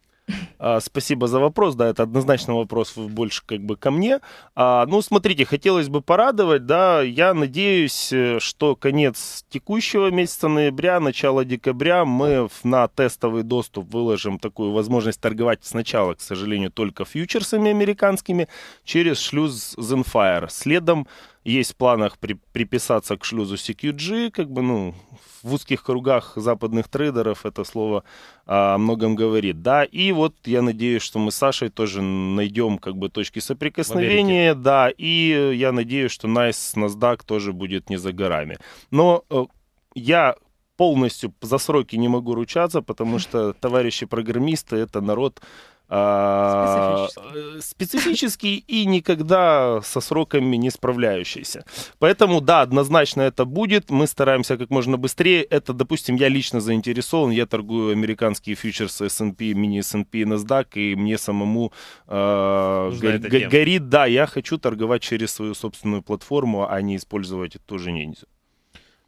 А, спасибо за вопрос, да, это однозначно вопрос больше как бы ко мне. А, ну, смотрите, хотелось бы порадовать, да, я надеюсь, э, что конец текущего месяца ноября, начало декабря мы на тестовый доступ выложим такую возможность торговать сначала, к сожалению, только фьючерсами американскими через шлюз Zenfire. Следом есть в планах при, приписаться к шлюзу CQG, как бы, ну, в узких кругах западных трейдеров это слово о многом говорит, да, и вот я надеюсь, что мы с Сашей тоже найдем как бы точки соприкосновения, да, и я надеюсь, что Найс NASDAQ тоже будет не за горами. Но э, я полностью за сроки не могу ручаться, потому что товарищи программисты это народ Специфический. Э, специфический и никогда со сроками не справляющийся. Поэтому, да, однозначно это будет. Мы стараемся как можно быстрее. Это, допустим, я лично заинтересован. Я торгую американские фьючерсы S&P, мини S&P и NASDAQ, и мне самому э, го- горит, да, я хочу торговать через свою собственную платформу, а не использовать эту же ниндзю.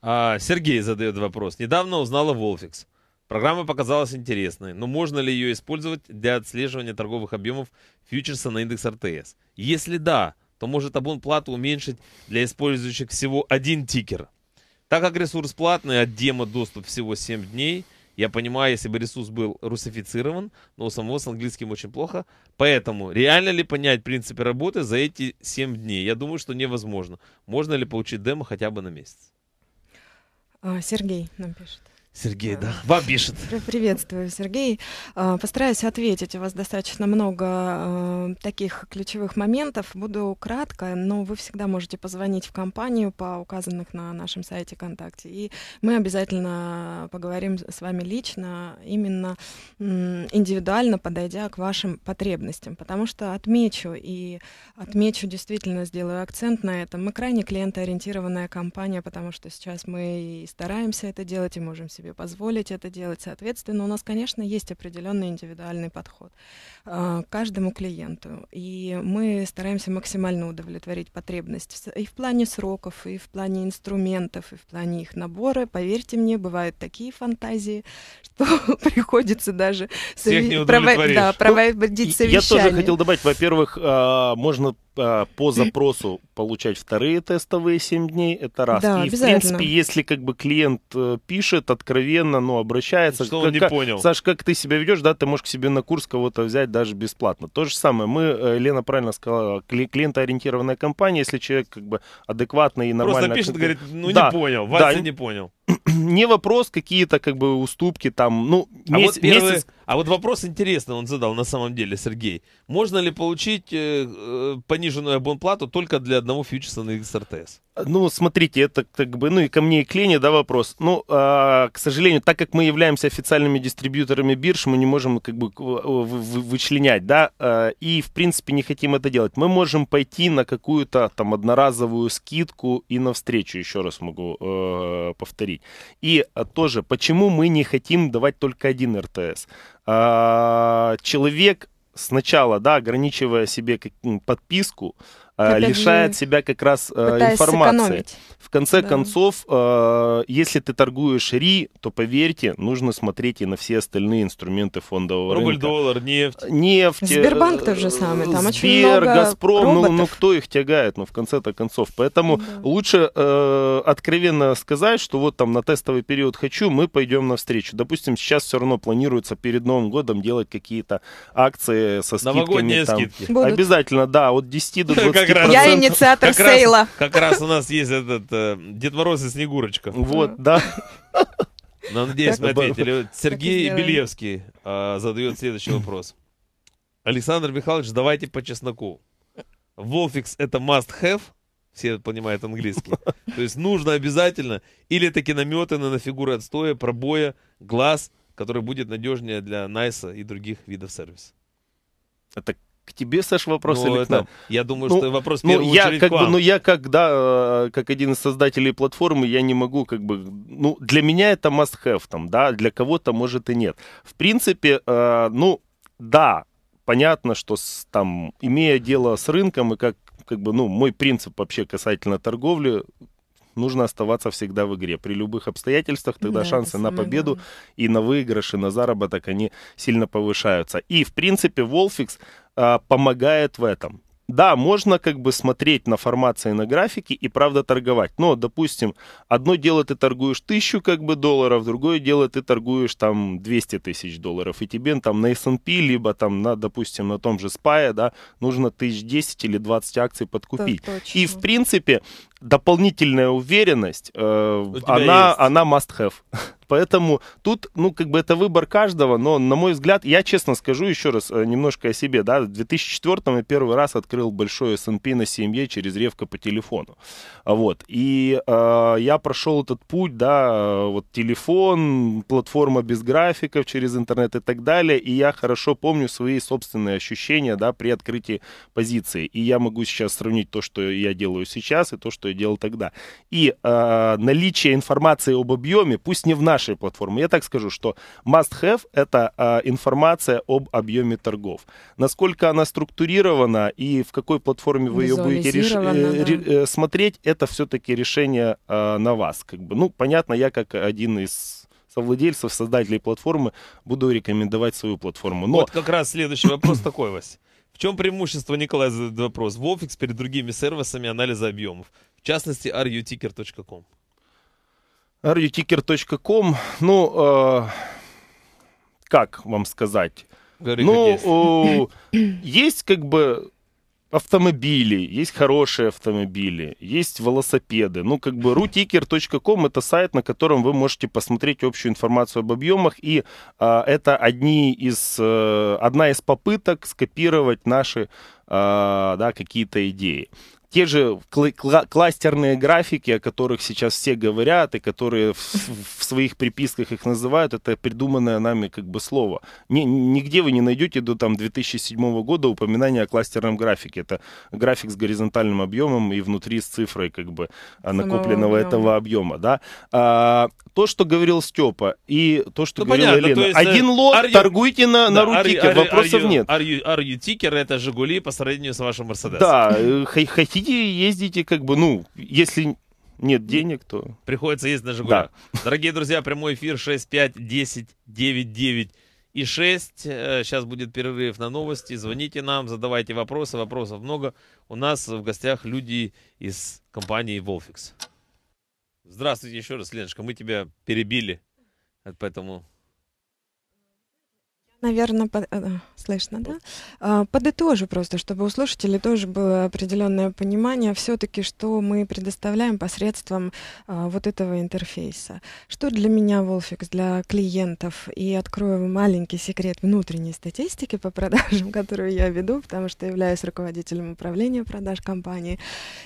А, Сергей задает вопрос. Недавно узнала Волфикс. Программа показалась интересной, но можно ли ее использовать для отслеживания торговых объемов фьючерса на индекс РТС? Если да, то может обон плату уменьшить для использующих всего один тикер. Так как ресурс платный, от демо доступ всего 7 дней, я понимаю, если бы ресурс был русифицирован, но у самого с английским очень плохо. Поэтому реально ли понять принципы работы за эти 7 дней? Я думаю, что невозможно. Можно ли получить демо хотя бы на месяц? А, Сергей нам пишет. Сергей, да? Вам пишет. Приветствую, Сергей. А, постараюсь ответить. У вас достаточно много а, таких ключевых моментов. Буду кратко, но вы всегда можете позвонить в компанию по указанных на нашем сайте ВКонтакте. И мы обязательно поговорим с вами лично, именно индивидуально подойдя к вашим потребностям. Потому что отмечу, и отмечу действительно, сделаю акцент на этом. Мы крайне клиентоориентированная компания, потому что сейчас мы и стараемся это делать, и можем себе себе позволить это делать. Соответственно, у нас, конечно, есть определенный индивидуальный подход а, к каждому клиенту. И мы стараемся максимально удовлетворить потребность и в плане сроков, и в плане инструментов, и в плане их набора. Поверьте мне, бывают такие фантазии, <laughs> что приходится даже ну, проводить совещание. Я тоже хотел добавить, во-первых, а, можно а, по запросу получать вторые тестовые 7 дней, это раз. Да, и, в принципе, если как бы клиент э, пишет откровенно, но ну, обращается... Что как, он не как, понял. Саш, как ты себя ведешь, да, ты можешь к себе на курс кого-то взять даже бесплатно. То же самое. Мы, э, Лена правильно сказала, клиентоориентированная компания, если человек как бы адекватный и нормально... Просто пишет, говорит, ну да, не понял, Вася да, не понял. <clears throat> не вопрос какие-то как бы уступки там, ну, а месяц, вот первый, месяц. А вот вопрос интересный он задал на самом деле, Сергей. Можно ли получить э, э пониженную абонплату только для одного фьючерса на XRTS? Ну, смотрите, это как бы, ну и ко мне и к Лене, да, вопрос. Ну, э, к сожалению, так как мы являемся официальными дистрибьюторами бирж, мы не можем как бы вычленять, да, э, и в принципе не хотим это делать. Мы можем пойти на какую-то там одноразовую скидку и навстречу, еще раз могу э, повторить людей. И а, тоже, почему мы не хотим давать только один РТС? А, человек сначала, да, ограничивая себе подписку, это лишает себя как раз э, информации. Сэкономить. В конце да. концов, э, если ты торгуешь ри, то поверьте, нужно смотреть и на все остальные инструменты фондового Рубль, рынка. доллар, нефть. Нефть. Э, Сбербанк тот же самый. Там Сбер, очень много Газпром. Роботов. Ну, ну кто их тягает? Ну в конце-то концов. Поэтому да. лучше э, откровенно сказать, что вот там на тестовый период хочу, мы пойдем навстречу. Допустим, сейчас все равно планируется перед Новым годом делать какие-то акции со скидками. Новогодние там. скидки. Будут. Обязательно, да, от 10 до 20 <laughs> я инициатор как сейла. Раз, как раз у нас есть этот э, Дед Мороз и Снегурочка. Вот, да. Но надеюсь, мы ответили. Сергей Белевский э, задает следующий вопрос. Александр Михайлович, давайте по чесноку. Волфикс это must have, все понимают английский. То есть нужно обязательно. Или это кинометы на фигуры отстоя, пробоя, глаз, который будет надежнее для Найса и других видов сервиса. Это к тебе, Саш, вопрос ну, или это, к нам? Я думаю, ну, что вопрос ну, ну, я, очередь как к вам. Бы, ну, я как, да, э, как один из создателей платформы, я не могу как бы... Ну, для меня это must-have, там, да, для кого-то, может, и нет. В принципе, э, ну, да, понятно, что с, там, имея дело с рынком и как как бы, ну, мой принцип вообще касательно торговли, нужно оставаться всегда в игре. При любых обстоятельствах тогда да, шансы на победу главное. и на выигрыш, и на заработок, они сильно повышаются. И, в принципе, Волфикс а, помогает в этом. Да, можно как бы смотреть на формации, на графики и правда торговать. Но, допустим, одно дело ты торгуешь тысячу как бы долларов, другое дело ты торгуешь там 200 тысяч долларов. И тебе там на S&P, либо там на, допустим, на том же SPY, да, нужно тысяч 10 или 20 акций подкупить. И, в принципе, дополнительная уверенность, э, она, она must have. <laughs> Поэтому тут, ну, как бы это выбор каждого, но, на мой взгляд, я честно скажу еще раз э, немножко о себе, да, в 2004 я первый раз открыл большой S&P на CME через Ревка по телефону, вот, и э, я прошел этот путь, да, э, вот телефон, платформа без графиков через интернет и так далее, и я хорошо помню свои собственные ощущения, да, при открытии позиции, и я могу сейчас сравнить то, что я делаю сейчас, и то, что я делал тогда. И э, наличие информации об объеме, пусть не в нашей платформе, я так скажу, что must-have — это э, информация об объеме торгов. Насколько она структурирована и в какой платформе вы ее будете реш... Э, да. Ре... Э, смотреть, это все-таки решение э, на вас. Как бы, ну, понятно, я как один из совладельцев, создателей платформы, буду рекомендовать свою платформу. Но... Вот как раз следующий вопрос такой, Вась. В чем преимущество, Николай задает вопрос, в офис перед другими сервисами анализа объемов? в частности ruticker.com. ruticker.com, ну, э, как вам сказать? Говори, ну, есть. О, есть как бы автомобили, есть хорошие автомобили, есть велосипеды. Ну, как бы ruticker.com это сайт, на котором вы можете посмотреть общую информацию об объемах, и э, это одни из, э, одна из попыток скопировать наши э, да, какие-то идеи те же кл- кл- кластерные графики, о которых сейчас все говорят и которые в, в своих приписках их называют, это придуманное нами как бы слово. Ни, нигде вы не найдете до там 2007 года упоминания о кластерном графике. Это график с горизонтальным объемом и внутри с цифрой как бы а, накопленного объема. этого объема, да. А, то, что говорил Степа и то, что ну, говорила Лена. Есть, э, Один лот, you... торгуйте на, да, на рутике, are you, are you, вопросов нет. Are это Жигули по сравнению с вашим Мерседесом. Да, э, Жигули ездите как бы, ну, если нет денег, то... Приходится ездить на Жигулях. Да. Дорогие друзья, прямой эфир 65 10 99 и 6. Э, сейчас будет перерыв на новости. Звоните нам, задавайте вопросы. Вопросов много. У нас в гостях люди из компании Волфикс. Здравствуйте еще раз, Леночка. Мы тебя перебили, поэтому Наверное, под... Э, слышно, да? А, подытожу просто, чтобы у слушателей тоже было определенное понимание все-таки, что мы предоставляем посредством а, вот этого интерфейса. Что для меня Волфикс, для клиентов, и открою маленький секрет внутренней статистики по продажам, <laughs> которую я веду, потому что являюсь руководителем управления продаж компании.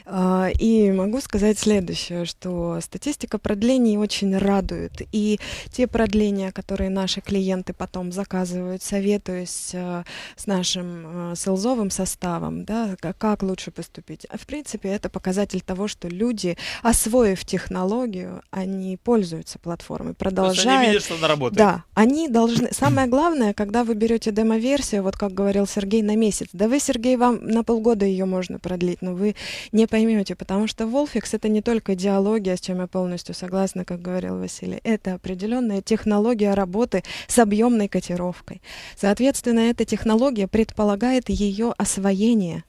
А, и могу сказать следующее, что статистика продлений очень радует. И те продления, которые наши клиенты потом заказывают, спрашивают, советуюсь э, с нашим э, селзовым составом, да, как лучше поступить. В принципе, это показатель того, что люди, освоив технологию, они пользуются платформой, продолжают. они видят, что она работает. Да, они должны. Самое главное, когда вы берете демо-версию, вот как говорил Сергей, на месяц. Да вы, Сергей, вам на полгода ее можно продлить, но вы не поймете, потому что Wolfix это не только идеология, с чем я полностью согласна, как говорил Василий, это определенная технология работы с объемной котировкой техникой. Соответственно, эта технология предполагает ее освоение.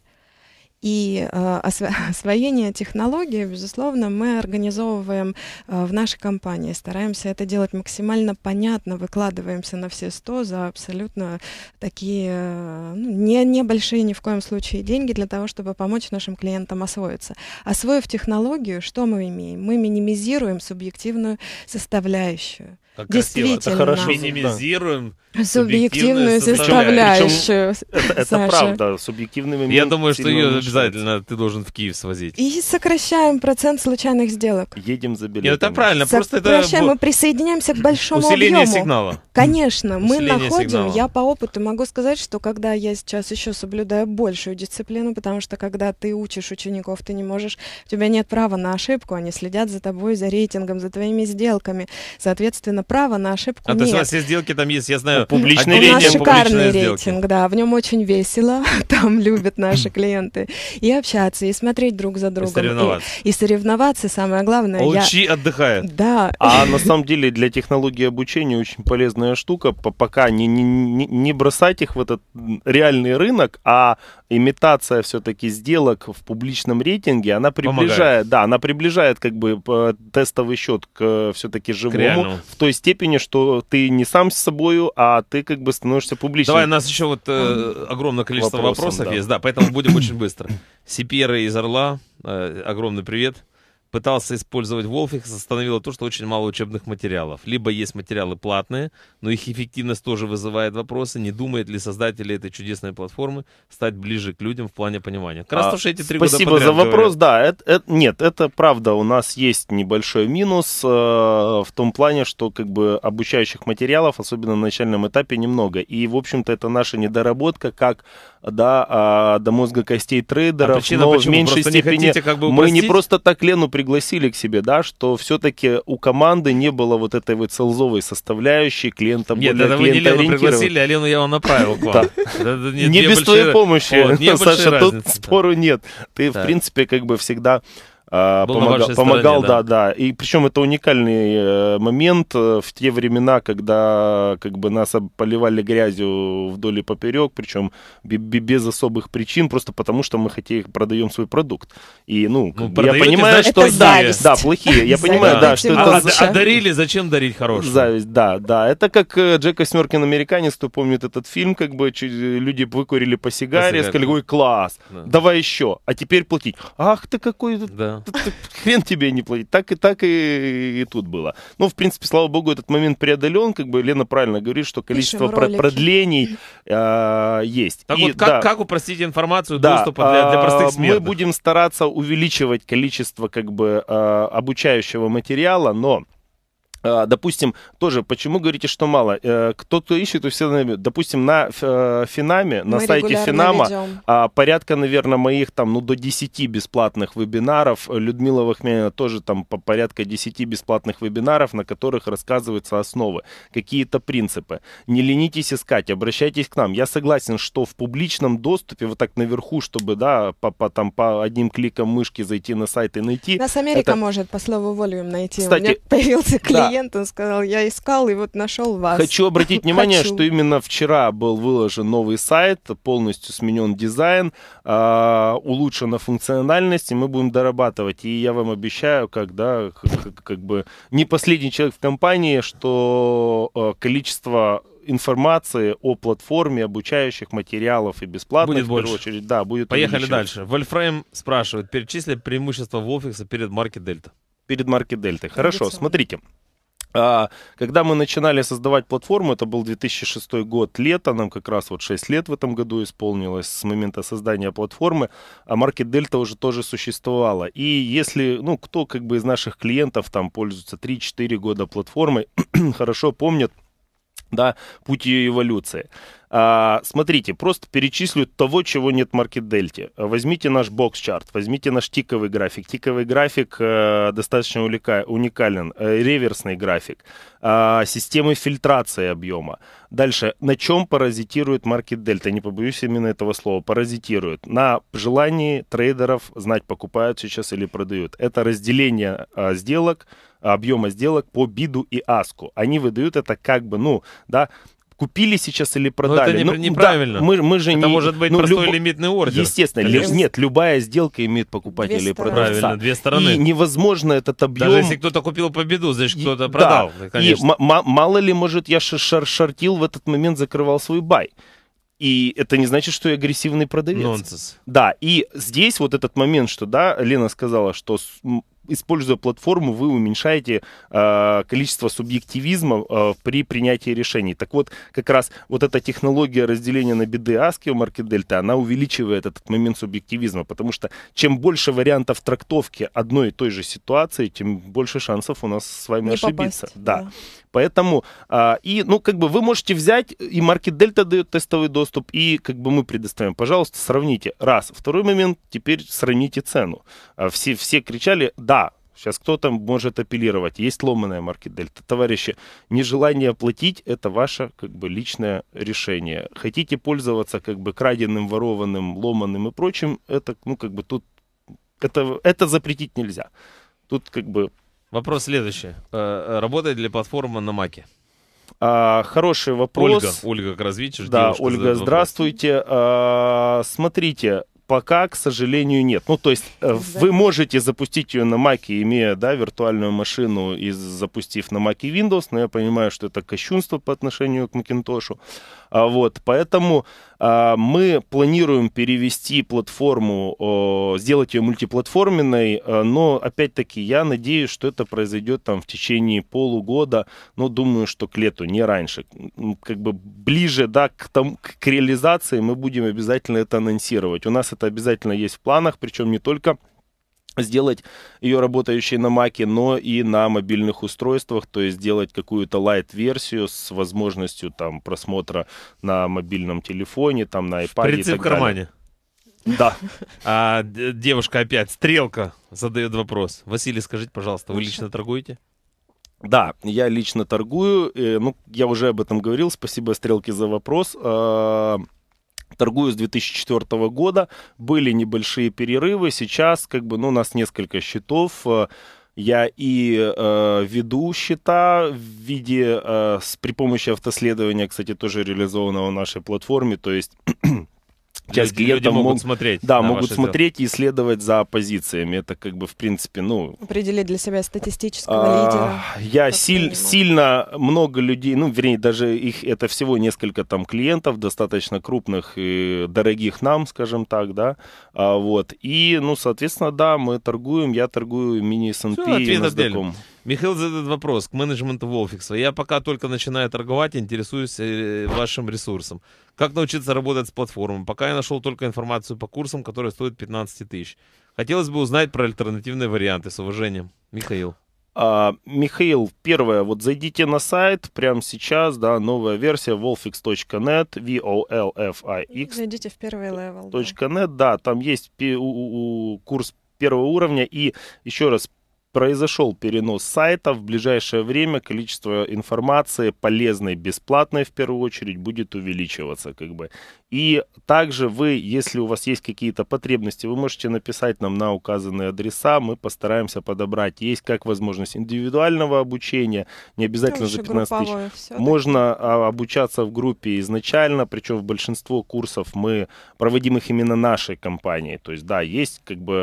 И э, осво <laughs> освоение технологии, безусловно, мы организовываем э, в нашей компании, стараемся это делать максимально понятно, выкладываемся на все сто за абсолютно такие э, ну, не, небольшие ни в коем случае деньги для того, чтобы помочь нашим клиентам освоиться. Освоив технологию, что мы имеем? Мы минимизируем субъективную составляющую. Как Действительно. Красиво. Это хорошо. Минимизируем да. субъективную составляющую. Причем, это, это правда. Субъективный момент. Я думаю, что ее обязательно ты должен в Киев свозить. И сокращаем процент случайных сделок. Едем за билетами. это правильно. Просто сокращаем, это... мы присоединяемся к большому Усиление объему. сигнала. Конечно, мы Усиление находим. Сигнала. Я по опыту могу сказать, что когда я сейчас еще соблюдаю большую дисциплину, потому что когда ты учишь учеников, ты не можешь, у тебя нет права на ошибку, они следят за тобой, за рейтингом, за твоими сделками. Соответственно, конечно, права на ошибку а, нет. то есть у нас все сделки там есть, я знаю, ну, публичный рейтинг. У нас шикарный рейтинг, сделки. да, в нем очень весело, <laughs> там любят наши <clears throat> клиенты и общаться, и смотреть друг за другом. И соревноваться. И, и соревноваться, самое главное. Лучи я... отдыхает. Да. А на самом деле для технологии обучения очень полезная штука, пока не, не, не бросать их в этот реальный рынок, а имитация все-таки сделок в публичном рейтинге, она приближает, Помогает. да, она приближает как бы э, тестовый счет к э, все-таки живому, к в той той степени, что ты не сам с собой, а ты как бы становишься публичным. Давай, у нас еще вот э, огромное количество Вопросом, вопросов да. есть, да, поэтому будем очень быстро. Сиперы из Орла, э, огромный привет пытался использовать Wolfix, остановило то, что очень мало учебных материалов. Либо есть материалы платные, но их эффективность тоже вызывает вопросы, не думает ли создатели этой чудесной платформы стать ближе к людям в плане понимания. Как раз а, то, что эти три Спасибо года за вопрос, говорят. да. Это, это, нет, это правда, у нас есть небольшой минус э, в том плане, что как бы обучающих материалов, особенно на начальном этапе, немного. И, в общем-то, это наша недоработка как да, а, до мозга костей трейдеров, а причина, но почему? в меньшей просто степени не хотите, как бы мы не просто так Лену пригласили к себе, да, что все-таки у команды не было вот этой вот селзовой составляющей клиента. Нет, да, вы не Лену пригласили, а Лену я вам направил к вам. Не без твоей помощи, <laughs> Саша, тут спору нет. Ты, в принципе, как бы всегда а, помогал, стороне, да. да, да. И причем это уникальный э, момент э, в те времена, когда как бы нас поливали грязью вдоль и поперек, причем без особых причин, просто потому что мы хотели продаем свой продукт. И ну, ну я понимаю, значит, что да, да, плохие. Я <laughs> понимаю, да, что это а, а, а дарили, зачем дарить хорошие? Зависть, да, да. Это как э, Джек Восьмеркин американец, кто помнит этот фильм, как бы люди выкурили по сигаре, сказали, ой, класс, давай еще, а теперь платить. Ах ты какой да да. хрен тебе не платить. Так и так и, и тут было. Ну, в принципе, слава богу, этот момент преодолен. Как бы Лена правильно говорит, что количество про продлений э, есть. Так и, вот, как, да, как упростить информацию да, доступа для, для а, простых смертных? Мы будем стараться увеличивать количество как бы э, обучающего материала, но а, допустим, тоже, почему говорите, что мало? Э, кто-то ищет, у всех, допустим, на э, Финаме, на Мы сайте Финама, ведем. А, порядка, наверное, моих там, ну, до 10 бесплатных вебинаров. Людмила Вахмянина тоже там по порядка 10 бесплатных вебинаров, на которых рассказываются основы, какие-то принципы. Не ленитесь искать, обращайтесь к нам. Я согласен, что в публичном доступе, вот так наверху, чтобы, да, по, по, там, по одним кликом мышки зайти на сайт и найти. Нас Америка это... может по слову волю им найти. Кстати, У меня появился клик. Да, клиент, он сказал, я искал и вот нашел вас. Хочу обратить <laughs> внимание, Хочу. что именно вчера был выложен новый сайт, полностью сменен дизайн, а, улучшена функциональность, и мы будем дорабатывать. И я вам обещаю, когда как, как бы не последний человек в компании, что а, количество информации о платформе, обучающих материалов и бесплатных, будет в больше. очередь. Да, будет Поехали дальше. Вольфрейм спрашивает, перечисли преимущества Вофикса перед марки Дельта. Перед марки Дельты. Хорошо, Дельта. смотрите. А, когда мы начинали создавать платформу, это был 2006 год, лето, нам как раз вот 6 лет в этом году исполнилось с момента создания платформы, а Market Delta уже тоже существовала. И если, ну, кто как бы из наших клиентов там пользуется 3-4 года платформой, <clears throat> хорошо помнит да, пути ее эволюции. А, смотрите, просто перечислю того, чего нет в маркет-дельте. Возьмите наш бокс-чарт, возьмите наш тиковый график. Тиковый график э, достаточно улика, уникален, э, реверсный график, э, системы фильтрации объема. Дальше, на чем паразитирует маркет-дельта? Не побоюсь именно этого слова, паразитирует. На желании трейдеров знать, покупают сейчас или продают. Это разделение э, сделок, объема сделок по биду и аску. Они выдают это как бы, ну, да, купили сейчас или продали. Но это не, ну, неправильно. Да, мы, мы же это не, может быть ну, простой люб... лимитный ордер. Естественно. Ли, нет, любая сделка имеет покупателя две или продавца. Правильно, две стороны. И невозможно этот объем... Даже если кто-то купил по беду, значит кто-то продал. Да. Конечно. И мало ли, может, я шартил в этот момент, закрывал свой бай. И это не значит, что я агрессивный продавец. Нонсенс. Да, и здесь вот этот момент, что, да, Лена сказала, что используя платформу, вы уменьшаете э, количество субъективизма э, при принятии решений. Так вот, как раз вот эта технология разделения на беды Аскио Маркет Дельта, она увеличивает этот момент субъективизма, потому что чем больше вариантов трактовки одной и той же ситуации, тем больше шансов у нас с вами Не ошибиться. Попасть, да. да. Поэтому, а, и, ну, как бы вы можете взять, и Market Delta дает тестовый доступ, и как бы мы предоставим. Пожалуйста, сравните. Раз. Второй момент, теперь сравните цену. А, все, все кричали, да, Сейчас кто там может апеллировать. Есть ломаная маркет дельта. Товарищи, нежелание платить – это ваше как бы личное решение. Хотите пользоваться как бы краденным, ворованным, ломаным и прочим, это, ну, как бы тут, это, это запретить нельзя. Тут как бы Вопрос следующий. Э, э, работает ли платформа на Маке? А, хороший вопрос. Ольга, Ольга как Кразвичич. Да, Ольга, здравствуйте. А, смотрите, пока, к сожалению, нет. Ну, то есть э, вы можете запустить ее на Маке, имея да, виртуальную машину и запустив на Маке Windows, но я понимаю, что это кощунство по отношению к Макинтошу. А, вот, поэтому а, мы планируем перевести платформу, сделать ее мультиплатформенной, а, но опять-таки я надеюсь, что это произойдет там в течение полугода, но думаю, что к лету, не раньше. Как бы ближе, да, к, там, к реализации мы будем обязательно это анонсировать. У нас это обязательно есть в планах, причем не только сделать ее работающей на маке, но и на мобильных устройствах, то есть сделать какую-то лайт-версию с возможностью там просмотра на мобильном телефоне, там на iPad Шприцы и так в кармане. Далее. Да. А, девушка опять, стрелка, задает вопрос. Василий, скажите, пожалуйста, вы лично торгуете? Да, я лично торгую. Э, ну, я уже об этом говорил. Спасибо, Стрелки, за вопрос. А, торгую с 2004 года. Были небольшие перерывы. Сейчас как бы, ну, у нас несколько счетов. Э, я и э, веду счета в виде, э, с, при помощи автоследования, кстати, тоже реализованного в нашей платформе. То есть <clears throat> часть люди, клиентов люди могут смотреть. Да, могут смотреть дела. и следовать за позициями. Это как бы в принципе, ну... Определить для себя статистического а, лидера. Я силь, сильно много людей, ну, вернее, даже их это всего несколько там клиентов, достаточно крупных и дорогих нам, скажем так, да, а, вот. И, ну, соответственно, да, мы торгуем, я торгую мини СНП и NASDAQ. Михаил задает вопрос к менеджменту Волфикса. Я пока только начинаю торговать, интересуюсь э, вашим ресурсом. Как научиться работать с платформой? Пока я нашел только информацию по курсам, которые стоят 15 тысяч. Хотелось бы узнать про альтернативные варианты. С уважением, Михаил. А, Михаил, первое, вот зайдите на сайт прямо сейчас, да, новая версия volfix.net, V-O-L-F-I-X. Зайдите в первый левел. .net, да. да, там есть курс первого уровня. И еще раз, произошел перенос сайта. В ближайшее время количество информации полезной, бесплатной в первую очередь, будет увеличиваться. Как бы и также вы, если у вас есть какие-то потребности, вы можете написать нам на указанные адреса, мы постараемся подобрать. Есть как возможность индивидуального обучения, не обязательно за 15 тысяч. Можно да. обучаться в группе изначально, причем в большинство курсов мы проводим их именно нашей компанией. То есть, да, есть как бы...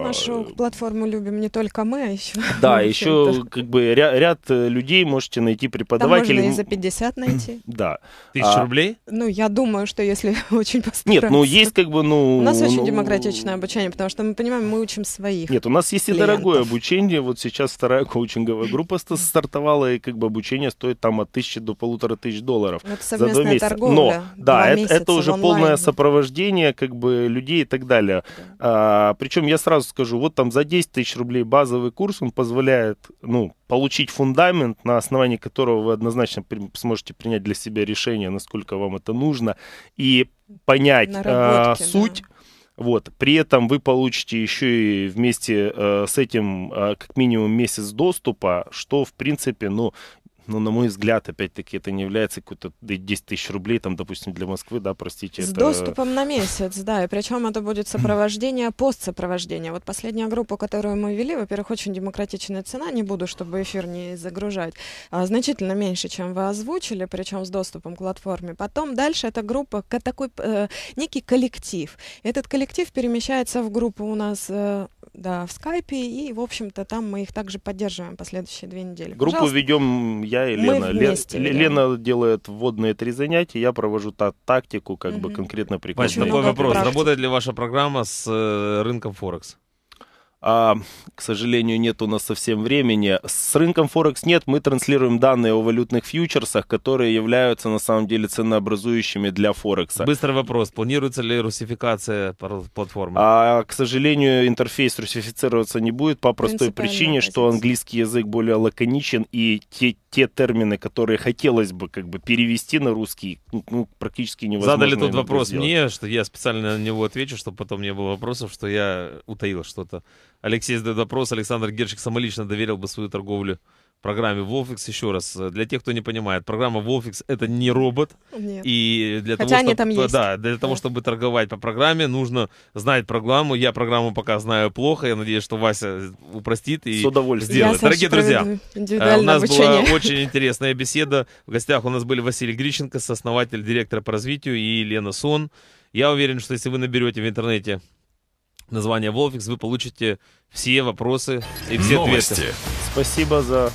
Э, Нашу платформу любим не только мы, а еще... <laughs> Да, еще как бы ряд, ряд э, людей можете найти преподавателей. Там можно и за 50 найти. Да. Тысяч а, рублей? Ну, я думаю, что если <laughs> очень постараться. Нет, ну есть как бы, ну... У нас ну, очень демократичное обучение, потому что мы понимаем, мы учим своих Нет, у нас есть клиентов. и дорогое обучение. Вот сейчас вторая коучинговая группа стартовала, и как бы обучение стоит там от тысячи до полутора тысяч долларов. Ну, это совместная за два месяца. торговля. Но, да, это, это уже онлайн. полное сопровождение как бы людей и так далее. Да. А, причем я сразу скажу, вот там за 10 тысяч рублей базовый курс, он позволяет, ну, получить фундамент, на основании которого вы однозначно сможете принять для себя решение, насколько вам это нужно, и понять э, суть. Да. Вот. При этом вы получите еще и вместе э, с этим э, как минимум месяц доступа, что, в принципе, ну, но, ну, на мой взгляд, опять-таки, это не является какой-то 10 тысяч рублей, там, допустим, для Москвы, да, простите. С это... доступом на месяц, да, и причем это будет сопровождение, постсопровождение. Вот последняя группа, которую мы вели, во-первых, очень демократичная цена, не буду, чтобы эфир не загружать, а, значительно меньше, чем вы озвучили, причем с доступом к платформе. Потом дальше эта группа, такой э, некий коллектив. Этот коллектив перемещается в группу у нас э, да, в скайпе, и, в общем-то, там мы их также поддерживаем последующие две недели. Группу ведем я и Лена. Мы вместе Лен, Лена делает вводные три занятия, я провожу та тактику, как угу. бы конкретно прикладываю. Вася, такой вопрос. Практики. Работает ли ваша программа с э, рынком Форекс? а, к сожалению, нет у нас совсем времени. С рынком Форекс нет, мы транслируем данные о валютных фьючерсах, которые являются на самом деле ценообразующими для Форекса. Быстрый вопрос, планируется ли русификация платформы? А, к сожалению, интерфейс русифицироваться не будет по простой причине, что английский язык более лаконичен и те те термины, которые хотелось бы как бы перевести на русский, ну, ну практически невозможно. Задали тот вопрос сделать. мне, что я специально на него отвечу, чтобы потом не было вопросов, что я утаил что-то. Алексей задает вопрос, Александр Гершик самолично доверил бы свою торговлю программе Wolfix. Еще раз, для тех, кто не понимает, программа Wolfix это не робот. Нет. И для Хотя того, они чтобы, там есть. Да, для того, да. чтобы торговать по программе, нужно знать программу. Я программу пока знаю плохо. Я надеюсь, что Вася упростит и С удовольствием. сделает. Дорогие друзья, э, у нас обучение. была очень интересная беседа. В гостях у нас были Василий Грищенко, сооснователь директор по развитию, и Елена Сон. Я уверен, что если вы наберете в интернете название Wolfix, вы получите все вопросы и все Новости. ответы. Спасибо за